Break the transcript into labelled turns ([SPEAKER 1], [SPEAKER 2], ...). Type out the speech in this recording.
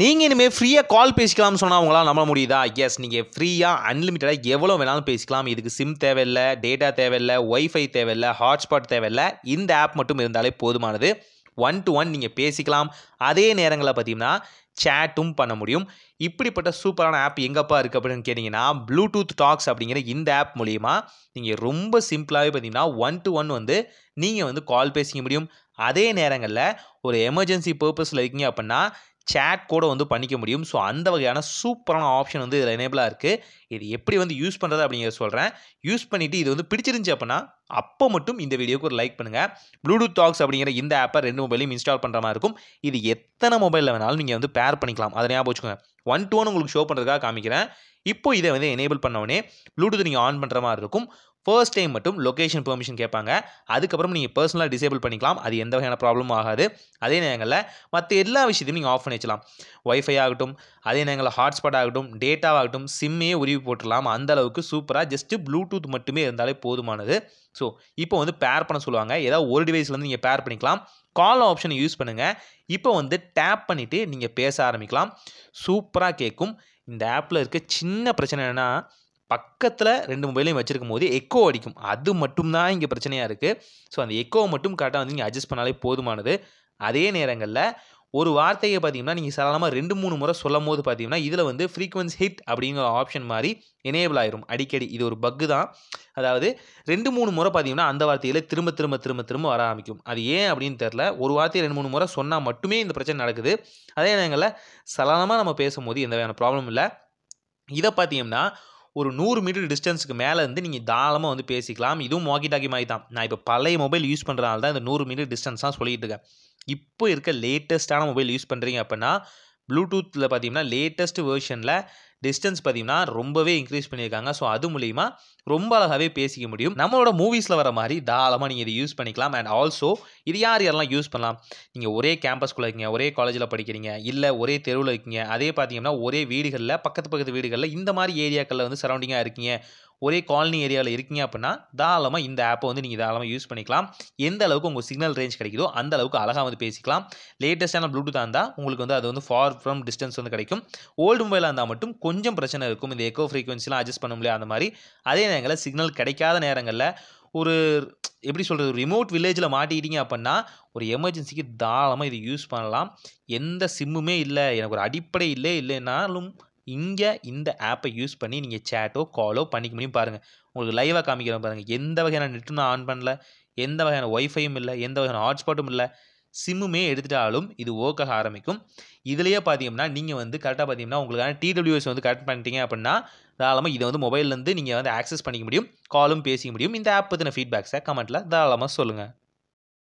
[SPEAKER 1] நீங்கள் இனிமேல் ஃப்ரீயாக கால் பேசிக்கலாம்னு சொன்னால் அவங்களாம் நம்ப முடியுதா எஸ் நீங்கள் ஃப்ரீயாக அன்லிமிட்டடாக எவ்வளோ வேணாலும் பேசிக்கலாம் இதுக்கு சிம் தேவையில்லை டேட்டா தேவையில்லை ஒய்ஃபை தேவையில்லை ஹாட்ஸ்பாட் தேவையில்லை இந்த ஆப் மட்டும் இருந்தாலே போதுமானது ஒன் டு ஒன் நீங்கள் பேசிக்கலாம் அதே நேரங்களில் பார்த்தீங்கன்னா சேட்டும் பண்ண முடியும் இப்படிப்பட்ட சூப்பரான ஆப் எங்கப்பா இருக்குது அப்படின்னு கேட்டிங்கன்னா ப்ளூடூத் டாக்ஸ் அப்படிங்கிற இந்த ஆப் மூலிமா நீங்கள் ரொம்ப சிம்பிளாகவே பார்த்தீங்கன்னா ஒன் டு ஒன் வந்து நீங்கள் வந்து கால் பேசிக்க முடியும் அதே நேரங்களில் ஒரு எமர்ஜென்சி பர்பஸில் இருக்கீங்க அப்படின்னா சேட் கூட வந்து பண்ணிக்க முடியும் ஸோ அந்த வகையான சூப்பரான ஆப்ஷன் வந்து இதில் எனேபிளாக இருக்குது இது எப்படி வந்து யூஸ் பண்ணுறது அப்படிங்கிறத சொல்கிறேன் யூஸ் பண்ணிவிட்டு இது வந்து பிடிச்சிருந்துச்சி அப்படின்னா அப்போ மட்டும் இந்த வீடியோக்கு ஒரு லைக் பண்ணுங்கள் ப்ளூடூத் டாக்ஸ் அப்படிங்கிற இந்த ஆப்பை ரெண்டு மொபைலையும் இன்ஸ்டால் பண்ணுற மாதிரி இருக்கும் இது எத்தனை மொபைலில் வேணாலும் நீங்கள் வந்து பேர் பண்ணிக்கலாம் அதை ஞாபகம் வச்சுக்கோங்க ஒன் டு ஒன் உங்களுக்கு ஷோ பண்ணுறதுக்காக காமிக்கிறேன் இப்போ இதை வந்து எனேபிள் பண்ணவொடனே ப்ளூடூத் நீங்கள் ஆன் பண்ணுற மாதிரி இருக்கும் ஃபர்ஸ்ட் டைம் மட்டும் லொக்கேஷன் பெர்மிஷன் கேட்பாங்க அதுக்கப்புறம் நீங்கள் பர்சனலாக டிசேபிள் பண்ணிக்கலாம் அது எந்த வகையான ப்ராப்ளமும் ஆகாது அதே நேரங்களில் மற்ற எல்லா விஷயத்தையும் நீங்கள் ஆஃப் பண்ணி அமைச்சலாம் ஒய்ஃபை ஆகட்டும் அதே நேரங்களில் ஹாட்ஸ்பாட் ஆகட்டும் டேட்டாவாகட்டும் சிம்மையே உருவி போட்டுடலாம் அந்தளவுக்கு சூப்பராக ஜஸ்ட்டு ப்ளூடூத் மட்டுமே இருந்தாலே போதுமானது ஸோ இப்போ வந்து பேர் பண்ண சொல்லுவாங்க ஏதாவது ஒரு டிவைஸ்லேருந்து நீங்கள் பேர் பண்ணிக்கலாம் கால் ஆப்ஷனை யூஸ் பண்ணுங்கள் இப்போ வந்து டேப் பண்ணிவிட்டு நீங்கள் பேச ஆரம்பிக்கலாம் சூப்பராக கேட்கும் இந்த ஆப்பில் இருக்க சின்ன பிரச்சனை என்னென்னா பக்கத்தில் ரெண்டு மொபைலையும் வச்சிருக்கும் போது எக்கோ அடிக்கும் அது மட்டும்தான் இங்கே பிரச்சனையாக இருக்குது ஸோ அந்த எக்கோவை மட்டும் கரெக்டாக வந்து நீங்கள் அட்ஜஸ்ட் பண்ணாலே போதுமானது அதே நேரங்களில் ஒரு வார்த்தையை பார்த்தீங்கன்னா நீங்கள் சாதாரணமாக ரெண்டு மூணு முறை சொல்லும் போது பார்த்தீங்கன்னா இதில் வந்து ஃப்ரீக்வன்ஸ் ஹிட் அப்படிங்கிற ஆப்ஷன் மாதிரி எனேபிள் ஆயிரும் அடிக்கடி இது ஒரு பக்கு தான் அதாவது ரெண்டு மூணு முறை பார்த்தீங்கன்னா அந்த வார்த்தையில் திரும்ப திரும்ப திரும்ப திரும்ப வர ஆரம்பிக்கும் அது ஏன் அப்படின்னு தெரில ஒரு வார்த்தையை ரெண்டு மூணு முறை சொன்னால் மட்டுமே இந்த பிரச்சனை நடக்குது அதே நேரங்களில் சலனமாக நம்ம பேசும்போது எந்த வகையான ப்ராப்ளம் இல்லை இதை பார்த்தீங்கன்னா ஒரு நூறு மீட்டர் டிஸ்டன்ஸுக்கு மேலே இருந்து நீங்கள் தாராளமாக வந்து பேசிக்கலாம் இதுவும் வாக்கி டாக்கி மாதிரி தான் நான் இப்போ பழைய மொபைல் யூஸ் பண்ணுறதுனால தான் இந்த நூறு மீட்டர் டிஸ்டன்ஸ் தான் சொல்லிட்டு இருக்கேன் இப்போ இருக்க லேட்டஸ்ட்டான மொபைல் யூஸ் பண்ணுறீங்க அப்படின்னா ப்ளூடூத்தில் பார்த்தீங்கன்னா லேட்டஸ்ட் வேர்ஷனில் டிஸ்டன்ஸ் பார்த்தீங்கன்னா ரொம்பவே இன்க்ரீஸ் பண்ணியிருக்காங்க ஸோ அது மூலிமா ரொம்ப அழகாகவே பேசிக்க முடியும் நம்மளோட மூவிஸில் வர மாதிரி தாராளமாக நீங்கள் இதை யூஸ் பண்ணிக்கலாம் அண்ட் ஆல்சோ இது யார் யாரெல்லாம் யூஸ் பண்ணலாம் நீங்கள் ஒரே கேம்பஸ்குள்ளே இருக்கீங்க ஒரே காலேஜில் படிக்கிறீங்க இல்லை ஒரே தெருவில் இருக்கீங்க அதே பார்த்தீங்கன்னா ஒரே வீடுகளில் பக்கத்து பக்கத்து வீடுகளில் இந்த மாதிரி ஏரியாக்களில் வந்து சரௌண்டிங்காக இருக்கீங்க ஒரே காலனி ஏரியாவில் இருக்கீங்க அப்படின்னா தாராளமாக இந்த ஆப்பை வந்து நீங்கள் தாராளமாக யூஸ் பண்ணிக்கலாம் எந்த அளவுக்கு உங்கள் சிக்னல் ரேஞ்ச் கிடைக்குதோ அந்த அளவுக்கு அழகாக வந்து பேசிக்கலாம் லேட்டஸ்ட்டான ப்ளூடூத்தாக இருந்தால் உங்களுக்கு வந்து அது வந்து ஃபார் ஃப்ரம் டிஸ்டன்ஸ் வந்து கிடைக்கும் ஓல்டு மொபைலாக இருந்தால் மட்டும் கொஞ்சம் பிரச்சனை இருக்கும் இந்த எக்கோ ஃப்ரீக்வன்சிலாம் அட்ஜஸ்ட் பண்ண முடியாது அந்த மாதிரி அதே நேரங்களில் சிக்னல் கிடைக்காத நேரங்களில் ஒரு எப்படி சொல்கிறது ரிமோட் வில்லேஜில் மாட்டிக்கிட்டீங்க அப்படின்னா ஒரு எமர்ஜென்சிக்கு தாராளமாக இது யூஸ் பண்ணலாம் எந்த சிம்முமே இல்லை எனக்கு ஒரு அடிப்படை இல்லை இல்லைனாலும் இங்கே இந்த ஆப்பை யூஸ் பண்ணி நீங்கள் சேட்டோ காலோ பண்ணிக்க முடியும் பாருங்கள் உங்களுக்கு லைவாக காமிக்கிறோம் பாருங்கள் எந்த வகையான நெட்டும் நான் ஆன் பண்ணல எந்த வகையான ஒய்ஃபையும் இல்லை எந்த வகையான ஹாட்ஸ்பாட்டும் இல்லை சிம்முமே எடுத்துட்டாலும் இது ஓக்காக ஆரம்பிக்கும் இதுலேயே பார்த்தீங்கன்னா நீங்கள் வந்து கரெக்டாக பார்த்தீங்கன்னா உங்களுக்கான டிடபிள்யூஎஸ் வந்து கரெக்ட் பண்ணிட்டீங்க அப்படின்னா தாராளமாக இதை வந்து மொபைல்லேருந்து நீங்கள் வந்து ஆக்சஸ் பண்ணிக்க முடியும் காலும் பேசிக்க முடியும் இந்த ஆப் பற்றின ஃபீட்பேக்ஸை கமெண்ட்டில் தாராளமாக சொல்லுங்கள்